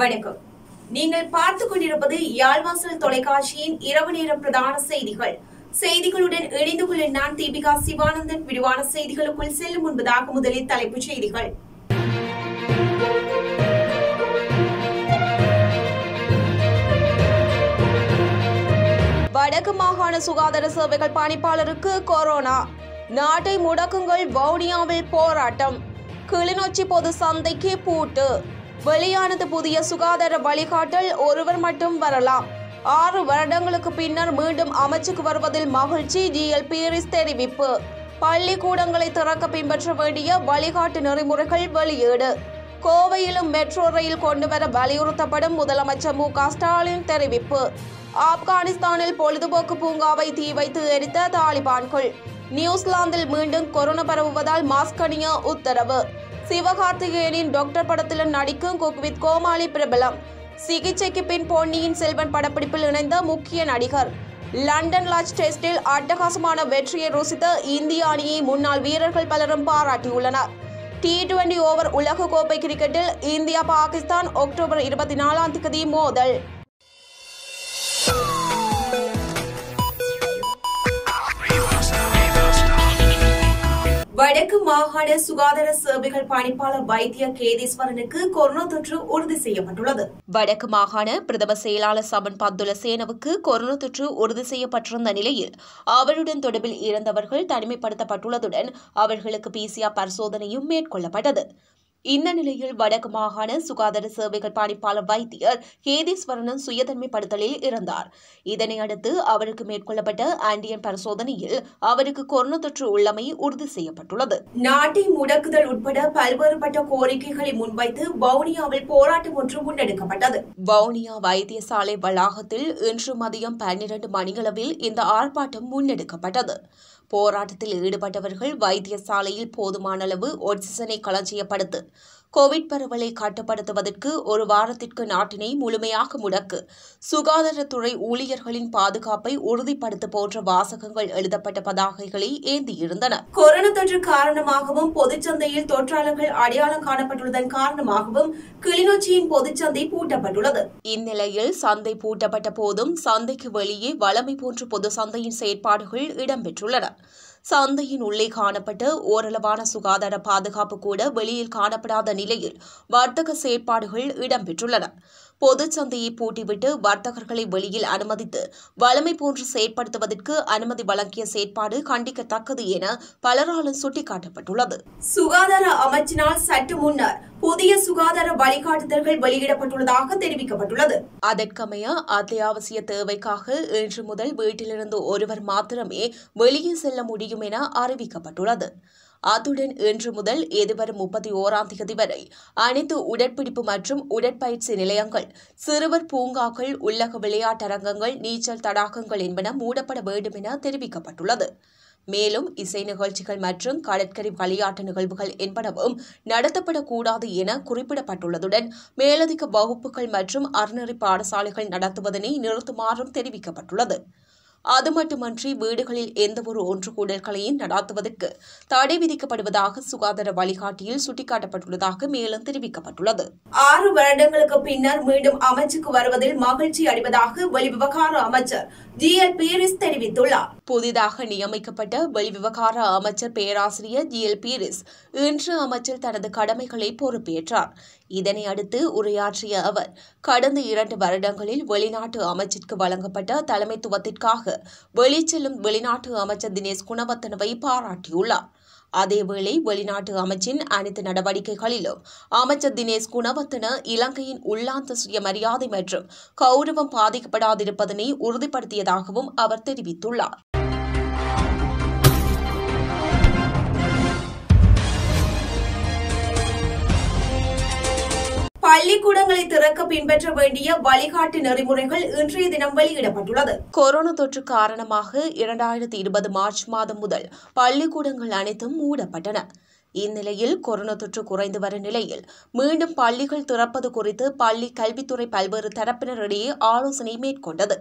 வணக்கம் நீங்கள் பார்த்துக் கொண்டிருப்பது யாழ்வாசல் தொலைக்காட்சியின் இரவு நேரம் பிரதான செய்திகள் செய்திகளுடன் இணைந்து கொள்ள நான் தீபிகா சிவானந்தன் விரிவான செய்திகளுக்குள் செல்லும் முன்பதாக முதலில் தலைப்புச் செய்திகள் வடக்கு மாகாண சுகாதார சேவைகள் பணிப்பாளருக்கு கொரோனா நாட்டை முடக்குங்கள் வவுனியாவில் போராட்டம் கிளிநொச்சி பொது சந்தைக்கு பூட்டு வெளியானது புதிய சுகாதார வழிகாட்டல் ஒருவர் மட்டும் வரலாம் ஆறு வருடங்களுக்கு பின்னர் மீண்டும் அமைச்சுக்கு வருவதில் மகிழ்ச்சி ஜிஎல் பீரிஸ் தெரிவிப்பு பள்ளிக்கூடங்களை திறக்க பின்பற்ற வேண்டிய வழிகாட்டு நெறிமுறைகள் வெளியீடு கோவையிலும் மெட்ரோ ரயில் கொண்டுவர வலியுறுத்தப்படும் முதலமைச்சர் மு ஸ்டாலின் தெரிவிப்பு ஆப்கானிஸ்தானில் பொழுதுபோக்கு பூங்காவை தீ வைத்து எரித்த தாலிபான்கள் நியூசிலாந்தில் மீண்டும் கொரோனா பரவுவதால் மாஸ்க் அணிய உத்தரவு சிவகார்த்திகேயனின் டாக்டர் படத்தில் நடிக்கும் குக்வித் கோமாளி பிரபலம் சிகிச்சைக்கு பின் பொன்னியின் செல்வன் படப்பிடிப்பில் இணைந்த முக்கிய நடிகர் லண்டன் லாஜ் டெஸ்டில் அட்டகாசமான வெற்றியை ருசித்த இந்திய அணியை முன்னாள் வீரர்கள் பலரும் பாராட்டியுள்ளனர் டி டுவெண்டி ஓவர் உலகக்கோப்பை கிரிக்கெட்டில் இந்தியா பாகிஸ்தான் அக்டோபர் இருபத்தி நாலாம் தேதி மோதல் வடக்கு மாகாண சுகாதார சேவைகள் பணிப்பாளர் வைத்திய கேதீஸ்வரனுக்கு கொரோனா தொற்று உறுதி செய்யப்பட்டுள்ளது வடக்கு மாகாண பிரதம செயலாளர் சபன் பத்துல சேனவுக்கு கொரோனா தொற்று உறுதி செய்யப்பட்டிருந்த நிலையில் அவருடன் தொடர்பில் இறந்தவர்கள் தனிமைப்படுத்தப்பட்டுள்ளதுடன் அவர்களுக்கு பிசிஆர் பரிசோதனையும் மேற்கொள்ளப்பட்டது இந்த நிலையில் வடக்கு மாகாண சுகாதார சேவைகள் பணிப்பாளர் வைத்தியர் கேதீஸ்வரனும் சுயதன்மைப்படுத்தலில் இருந்தார் இதனை அடுத்து அவருக்கு மேற்கொள்ளப்பட்ட ஆன்டியன் பரிசோதனையில் அவருக்கு கொரோனா தொற்று உள்ளமை உறுதி செய்யப்பட்டுள்ளது நாட்டை முடக்குதல் உட்பட பல்வேறுபட்ட கோரிக்கைகளை முன்வைத்து வவுனியாவில் போராட்டம் ஒன்று முன்னெடுக்கப்பட்டது வவுனியா வைத்தியசாலை வளாகத்தில் இன்று மதியம் பன்னிரண்டு மணியளவில் இந்த ஆர்ப்பாட்டம் முன்னெடுக்கப்பட்டது போராட்டத்தில் ஈடுபட்டவர்கள் வைத்தியசாலையில் போதுமான அளவு ஆக்சிஜனை களஞ்சியப்படுத்த கோவிட் பரவலை கட்டுப்படுத்துவதற்கு ஒரு வாரத்திற்கு நாட்டினை முழுமையாக முடக்கு சுகாதாரத்துறை ஊழியர்களின் பாதுகாப்பை உறுதிப்படுத்த போன்ற வாசகங்கள் எழுதப்பட்ட பதாகைகளை ஏந்தியிருந்தன கொரோனா தொற்று காரணமாகவும் பொதுச்சந்தையில் தொற்றாளர்கள் அடையாளம் காணப்பட்டுள்ளதன் காரணமாகவும் கிளிநொச்சியின் பொதுச்சந்தை பூட்டப்பட்டுள்ளது இந்நிலையில் சந்தை பூட்டப்பட்ட போதும் சந்தைக்கு வெளியே வளமை போன்ற பொது சந்தையின் செயற்பாடுகள் இடம்பெற்றுள்ளன சந்தையின் உள்ளே காணப்பட்ட ஓரளவான சுகாதார பாதுகாப்பு கூட வெளியில் காணப்படாத நிலையில் வர்த்தக செயற்பாடுகள் இடம்பெற்றுள்ளன பொதுச்சந்தையை பூட்டிவிட்டு வர்த்தகர்களை வெளியில் அனுமதித்து வளமை போன்று செயற்படுத்துவதற்கு அனுமதி வழங்கிய செயற்பாடு கண்டிக்கத்தக்கது என பலராலும் சுட்டிக்காட்டப்பட்டுள்ளது சுகாதார அமைச்சினால் சற்று முன்னர் புதிய சுகாதார வழிகாட்டுதல்கள் வெளியிடப்பட்டுள்ளதாக தெரிவிக்கப்பட்டுள்ளது அதற்கமைய அத்தியாவசிய தேவைக்காக இன்று முதல் வீட்டிலிருந்து ஒருவர் மாத்திரமே வெளியே செல்ல முடியும் என அறிவிக்கப்பட்டுள்ளது அத்துடன் இன்று முதல் எதிர்வரும் முப்பத்தி ஓராம் தேதி வரை அனைத்து உடற்பிடிப்பு மற்றும் உடற்பயிற்சி நிலையங்கள் சிறுவர் பூங்காக்கள் உள்ளக விளையாட்டரங்கங்கள் நீச்சல் தடாகங்கள் என்பன மூடப்பட வேண்டும் என தெரிவிக்கப்பட்டுள்ளது மேலும் இசை நிகழ்ச்சிகள் மற்றும் கடற்கரை விளையாட்டு நிகழ்வுகள் என்பனவும் நடத்தப்படக்கூடாது என குறிப்பிடப்பட்டுள்ளதுடன் மேலதிக வகுப்புகள் மற்றும் அறநெறி பாடசாலைகள் நடத்துவதனை நிறுத்துமாறும் தெரிவிக்கப்பட்டுள்ளது அது மட்டுமன்றி வீடுகளில் எந்தவொரு ஒன்று கூடல்களையும் நடாத்துவதற்கு தடை விதிக்கப்படுவதாக சுகாதார வழிகாட்டியில் சுட்டிக்காட்டப்பட்டுள்ளதாக மேலும் தெரிவிக்கப்பட்டுள்ளது ஆறு வருடங்களுக்கு பின்னர் மீண்டும் அமைச்சுக்கு வருவதில் மகிழ்ச்சி அடைவதாக வெளிவிவகார அமைச்சர் ஜி எல் பீரிஸ் தெரிவித்துள்ளார் புதிதாக நியமிக்கப்பட்ட வெளிவிவகார அமைச்சர் பேராசிரியர் ஜி எல் பீரிஸ் இன்று அமைச்சர் தனது கடமைகளை பொறுப்பேற்றார் இதனை அடுத்து உரையாற்றிய அவர் கடந்த இரண்டு வருடங்களில் வெளிநாட்டு அமைச்சிற்கு வழங்கப்பட்ட தலைமைத்துவத்திற்காக வெளிச்செல்லும் வெளிநாட்டு அமைச்சர் தினேஷ் குணவர்த்தனவை பாராட்டியுள்ளார் அதேவேளை வெளிநாட்டு அமைச்சின் அனைத்து நடவடிக்கைகளிலும் அமைச்சர் தினேஷ் குணவர்த்தன இலங்கையின் உள்ளாந்த சுயமரியாதை மற்றும் கௌரவம் பாதிக்கப்படாதிருப்பதனை உறுதிப்படுத்தியதாகவும் அவர் தெரிவித்துள்ளார் பள்ளிக்கூடங்களை திறக்க பின்பற்ற வேண்டிய வழிகாட்டு நெறிமுறைகள் இன்றைய தினம் வெளியிடப்பட்டுள்ளது கொரோனா தொற்று காரணமாக இரண்டாயிரத்தி இருபது மார்ச் மாதம் முதல் பள்ளிக்கூடங்கள் அனைத்தும் மூடப்பட்டன இந்நிலையில் கொரோனா தொற்று குறைந்து வரும் நிலையில் மீண்டும் பள்ளிகள் திறப்பது குறித்து பள்ளி கல்வித்துறை பல்வேறு தரப்பினரிடையே ஆலோசனை மேற்கொண்டது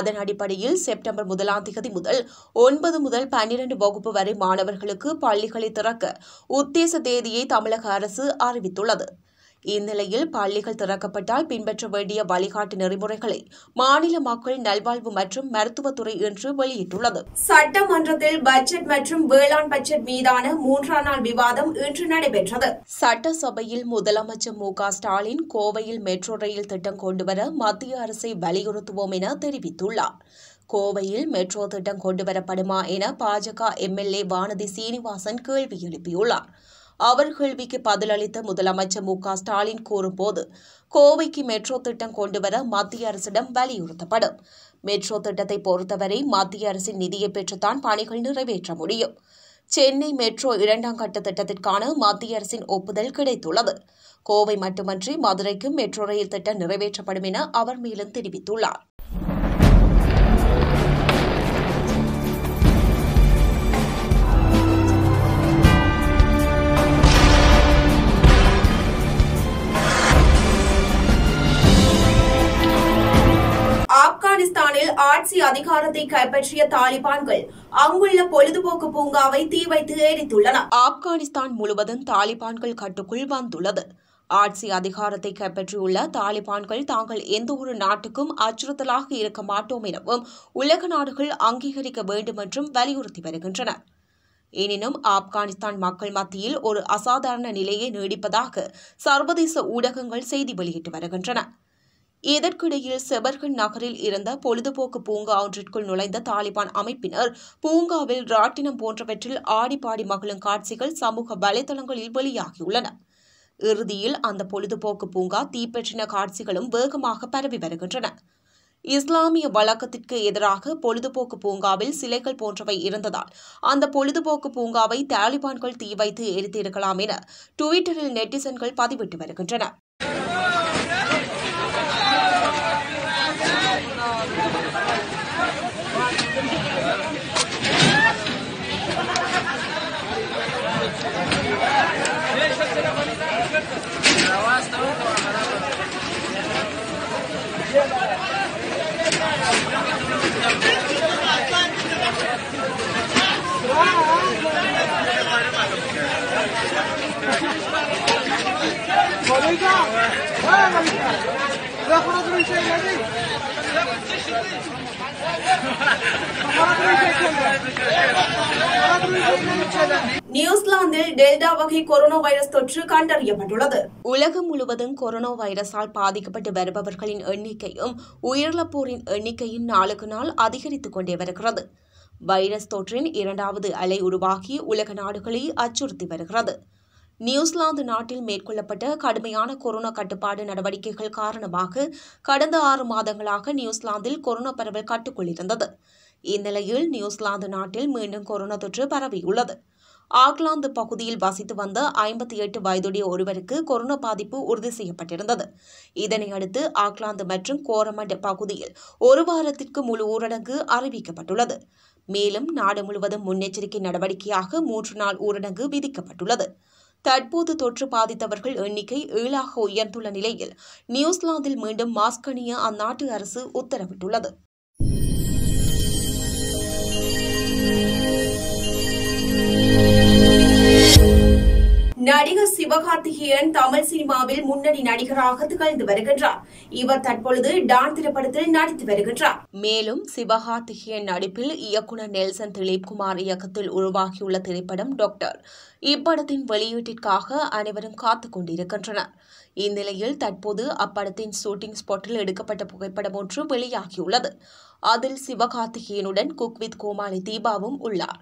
அதன் அடிப்படையில் செப்டம்பர் முதலாம் தேதி முதல் ஒன்பது முதல் பன்னிரண்டு வகுப்பு வரை மாணவர்களுக்கு பள்ளிகளை திறக்க உத்தேச தேதியை தமிழக அரசு அறிவித்துள்ளது இந்நிலையில் பள்ளிகள் திறக்கப்பட்டால் பின்பற்ற வேண்டிய வழிகாட்டு நெறிமுறைகளை மாநில மக்கள் நல்வாழ்வு மற்றும் மருத்துவத்துறை இன்று வெளியிட்டுள்ளது சட்டமன்றத்தில் பட்ஜெட் மற்றும் வேளாண் பட்ஜெட் மீதான மூன்றாம் நாள் விவாதம் இன்று நடைபெற்றது சட்டசபையில் முதலமைச்சர் மு ஸ்டாலின் கோவையில் மெட்ரோ ரயில் திட்டம் கொண்டுவர மத்திய அரசை வலியுறுத்துவோம் என தெரிவித்துள்ளார் கோவையில் மெட்ரோ திட்டம் கொண்டுவரப்படுமா என பாஜக எம்எல்ஏ வானதி சீனிவாசன் கேள்வி எழுப்பியுள்ளாா் அவர் கேள்விக்கு பதிலளித்த முதலமைச்சர் மு ஸ்டாலின் கூறும்போது கோவைக்கு மெட்ரோ திட்டம் கொண்டுவர மத்திய அரசிடம் வலியுறுத்தப்படும் மெட்ரோ திட்டத்தை பொறுத்தவரை மத்திய அரசின் நிதியை பெற்றுத்தான் பணிகள் நிறைவேற்ற முடியும் சென்னை மெட்ரோ இரண்டாம் கட்ட திட்டத்திற்கான மத்திய அரசின் ஒப்புதல் கிடைத்துள்ளது கோவை மட்டுமன்றி மதுரைக்கும் மெட்ரோ ரயில் திட்டம் நிறைவேற்றப்படும் என அவர் மேலும் தெரிவித்துள்ளார் நகரத்தை கைப்பற்றிய தாலிபான்கள் அங்குள்ள பொழுதுபோக்கு பூங்காவை தீ வைத்து எரித்துள்ளனர் ஆப்கானிஸ்தான் முழுவதும் தாலிபான்கள் கட்டுக்குள் வந்துள்ளது ஆட்சி அதிகாரத்தை கைப்பற்றியுள்ள தாலிபான்கள் தாங்கள் எந்த ஒரு நாட்டுக்கும் அச்சுறுத்தலாக இருக்க மாட்டோம் எனவும் உலக நாடுகள் அங்கீகரிக்க வேண்டும் என்றும் வலியுறுத்தி வருகின்றன எனினும் ஆப்கானிஸ்தான் மக்கள் மத்தியில் ஒரு அசாதாரண நிலையை நீடிப்பதாக சர்வதேச ஊடகங்கள் செய்தி வெளியிட்டு வருகின்றன இதற்கிடையில் செபர்கன் நகரில் இருந்த பொழுதுபோக்கு பூங்கா ஒன்றிற்குள் நுழைந்த தாலிபான் அமைப்பினர் பூங்காவில் ராட்டினம் போன்றவற்றில் ஆடிப்பாடி மகளும் காட்சிகள் சமூக வலைதளங்களில் வெளியாகியுள்ளன இறுதியில் அந்த பொழுதுபோக்கு பூங்கா தீப்பற்றின காட்சிகளும் வேகமாக பரவி வருகின்றன இஸ்லாமிய வழக்கத்திற்கு எதிராக பொழுதுபோக்கு பூங்காவில் சிலைகள் போன்றவை இருந்ததால் அந்த பொழுதுபோக்கு பூங்காவை தாலிபான்கள் தீ வைத்து எரித்திருக்கலாம் என டுவிட்டரில் நெட்டிசன்கள் பதிவிட்டு வருகின்றனர் நியூசிலாந்தில் டெல்டா வகை கொரோனா வைரஸ் தொற்று கண்டறியப்பட்டுள்ளது உலகம் முழுவதும் கொரோனா வைரஸால் பாதிக்கப்பட்டு வருபவர்களின் எண்ணிக்கையும் உயிரிழப்போரின் எண்ணிக்கையும் நாளுக்கு நாள் அதிகரித்துக் கொண்டே வருகிறது வைரஸ் தொற்றின் இரண்டாவது அலை உருவாகி உலக நாடுகளை அச்சுறுத்தி வருகிறது நியூசிலாந்து நாட்டில் மேற்கொள்ளப்பட்ட கடுமையான கொரோனா கட்டுப்பாடு நடவடிக்கைகள் காரணமாக கடந்த ஆறு மாதங்களாக நியூசிலாந்தில் கொரோனா பரவல் கட்டுக்குள் இருந்தது இந்நிலையில் நியூசிலாந்து நாட்டில் மீண்டும் கொரோனா தொற்று பரவியுள்ளது ஆக்லாந்து பகுதியில் வசித்து வந்த ஐம்பத்தி எட்டு வயதுடைய ஒருவருக்கு கொரோனா பாதிப்பு உறுதி செய்யப்பட்டிருந்தது இதனை அடுத்து ஆக்லாந்து மற்றும் கோரமண்ட் பகுதியில் ஒரு வாரத்திற்கு முழு ஊரடங்கு அறிவிக்கப்பட்டுள்ளது மேலும் நாடு முழுவதும் முன்னெச்சரிக்கை நடவடிக்கையாக மூன்று நாள் ஊரடங்கு விதிக்கப்பட்டுள்ளது தற்போது தொற்று பாதித்தவர்கள் எண்ணிக்கை ஏழாக உயர்ந்துள்ள நிலையில் நியூசிலாந்தில் மீண்டும் மாஸ்க் அணிய அந்நாட்டு அரசு உத்தரவிட்டுள்ளது நடிகர் சிவகார்த்திகேயன் தமிழ் சினிமாவில் முன்னணி நடிகராக திகழ்ந்து வருகின்றார் இவர் தற்பொழுது டான் திரைப்படத்தில் நடித்து வருகின்றார் மேலும் சிவகார்த்திகேயன் நடிப்பில் இயக்குனர் நெல்சன் திலீப்குமார் இயக்கத்தில் உருவாகியுள்ள திரைப்படம் டாக்டர் இப்படத்தின் வெளியீட்டிற்காக அனைவரும் காத்துக் கொண்டிருக்கின்றனர் இந்நிலையில் தற்போது அப்படத்தின் ஷூட்டிங் ஸ்பாட்டில் எடுக்கப்பட்ட புகைப்படம் ஒன்று வெளியாகியுள்ளது அதில் சிவகார்த்திகேயனுடன் குக்வித் கோமாளி தீபாவும் உள்ளார்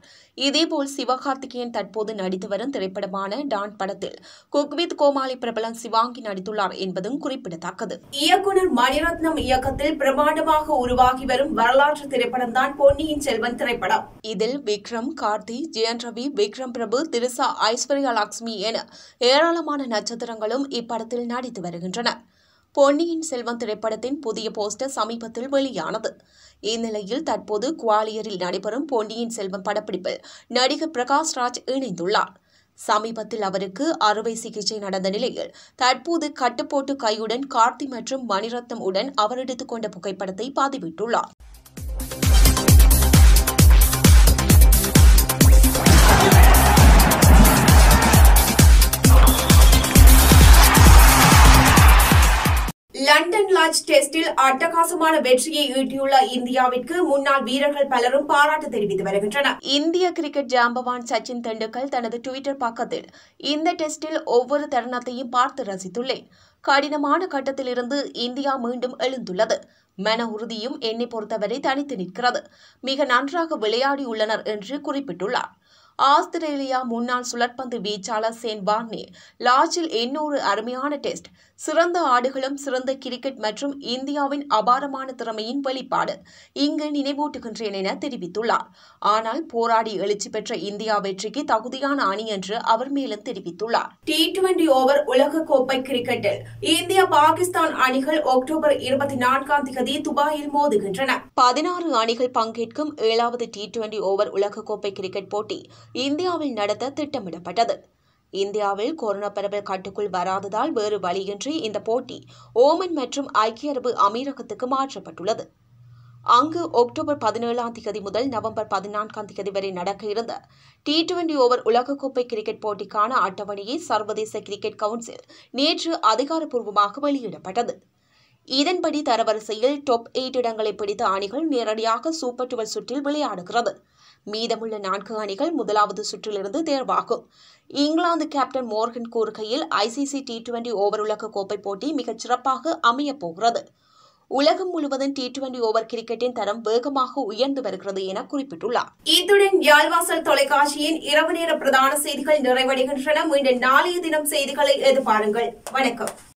இதேபோல் சிவகார்த்திகேயன் தற்போது நடித்து வரும் திரைப்படமான டான் படத்தில் குக்வித் கோமாளி பிரபலம் சிவாங்கி நடித்துள்ளார் என்பதும் குறிப்பிடத்தக்கது இயக்குனர் மணிரத்னம் இயக்கத்தில் பிரமாண்டமாக உருவாகி வரும் வரலாற்று திரைப்படம் தான் பொன்னியின் செல்வன் திரைப்படம் இதில் விக்ரம் கார்த்தி ஜெயன் ரவி விக்ரம் பிரபு திருசா ஐஸ்வர்யா லக்ஷ்மி என ஏராளமான நட்சத்திரங்களும் இப்படத்தில் நடித்து வருகின்றனர் பொன்னியின் செல்வன் திரைப்படத்தின் புதிய போஸ்டர் சமீபத்தில் வெளியானது இந்நிலையில் தற்போது குவாலியரில் நடைபெறும் பொன்னியின் செல்வன் படப்பிடிப்பில் நடிகர் பிரகாஷ் ராஜ் இணைந்துள்ளார் சமீபத்தில் அவருக்கு அறுவை சிகிச்சை நடந்த நிலையில் தற்போது கட்டுப்போட்டு கையுடன் கார்த்தி மற்றும் மணிரத்னம் உடன் அவர் எடுத்துக்கொண்ட புகைப்படத்தை பதிவிட்டுள்ளார் லண்டன் லாஞ்ச் டெஸ்டில் அட்டகாசமான வெற்றியை ஈட்டியுள்ள இந்தியாவிற்கு முன்னாள் வீரர்கள் பலரும் பாராட்டு தெரிவித்து வருகின்றனர் இந்திய கிரிக்கெட் ஜாம்பவான் சச்சின் தெண்டுல்கர் தனது டுவிட்டர் பக்கத்தில் இந்த டெஸ்டில் ஒவ்வொரு தருணத்தையும் பார்த்து ரசித்துள்ளேன் கடினமான கட்டத்திலிருந்து இந்தியா மீண்டும் எழுந்துள்ளது மன உறுதியும் என்னை பொறுத்தவரை தனித்து நிற்கிறது மிக நன்றாக விளையாடியுள்ளனர் என்று குறிப்பிட்டுள்ளார் ஆஸ்திரேலியா முன்னாள் சுழற்பந்து வீச்சாளர் சேன் வார்னி லாஜில் எண்ணூறு அருமையான டெஸ்ட் சிறந்த ஆடுகளும் சிறந்த கிரிக்கெட் மற்றும் இந்தியாவின் அபாரமான திறமையின் வெளிப்பாடு இங்கு நினைவூட்டுகின்றேன் என தெரிவித்துள்ளார் ஆனால் போராடி எழுச்சி பெற்ற இந்தியா வெற்றிக்கு தகுதியான அணி என்று அவர் மேலும் தெரிவித்துள்ளார் டி டுவெண்டி ஓவர் உலகக்கோப்பை கிரிக்கெட்டில் இந்தியா பாகிஸ்தான் அணிகள் அக்டோபர் இருபத்தி நான்காம் தேதி துபாயில் மோதுகின்றன பதினாறு அணிகள் பங்கேற்கும் ஏழாவது டி டுவெண்டி ஓவர் உலகக்கோப்பை கிரிக்கெட் போட்டி இந்தியாவில் நடத்த திட்டமிடப்பட்டது இந்தியாவில் கொரோனா பரவல் கட்டுக்குள் வராததால் வேறு வழியின்றி இந்த போட்டி ஓமன் மற்றும் ஐக்கிய அரபு அமீரகத்துக்கு மாற்றப்பட்டுள்ளது அங்கு அக்டோபர் பதினேழாம் தேதி முதல் நவம்பர் பதினான்காம் தேதி வரை நடக்க இருந்த டி டுவெண்டி ஓவர் உலகக்கோப்பை கிரிக்கெட் போட்டிக்கான அட்டவணையை சர்வதேச கிரிக்கெட் கவுன்சில் நேற்று அதிகாரப்பூர்வமாக வெளியிடப்பட்டது இதன்படி தரவரிசையில் டாப் எயிட் இடங்களை பிடித்த அணிகள் நேரடியாக சூப்பர் டுவெல் சுற்றில் விளையாடுகிறது மீதமுள்ள நான்கு அணிகள் முதலாவது சுற்றிலிருந்து தேர்வாகும் இங்கிலாந்து கேப்டன் மோர்கன் கூறுகையில் ஐசிசி டி டுவெண்டி ஓவர் உலக கோப்பை போட்டி மிகச் சிறப்பாக அமையப் போகிறது உலகம் முழுவதும் டி டுவெண்டி ஓவர் கிரிக்கெட்டின் தரம் வேகமாக உயர்ந்து வருகிறது என குறிப்பிட்டுள்ளார் இத்துடன் யாழ்வாசல் தொலைக்காட்சியின் இரவு நேர பிரதான செய்திகள் நிறைவடைகின்றன மீண்டும் நாளைய தினம் செய்திகளை எதிர்பாருங்கள் வணக்கம்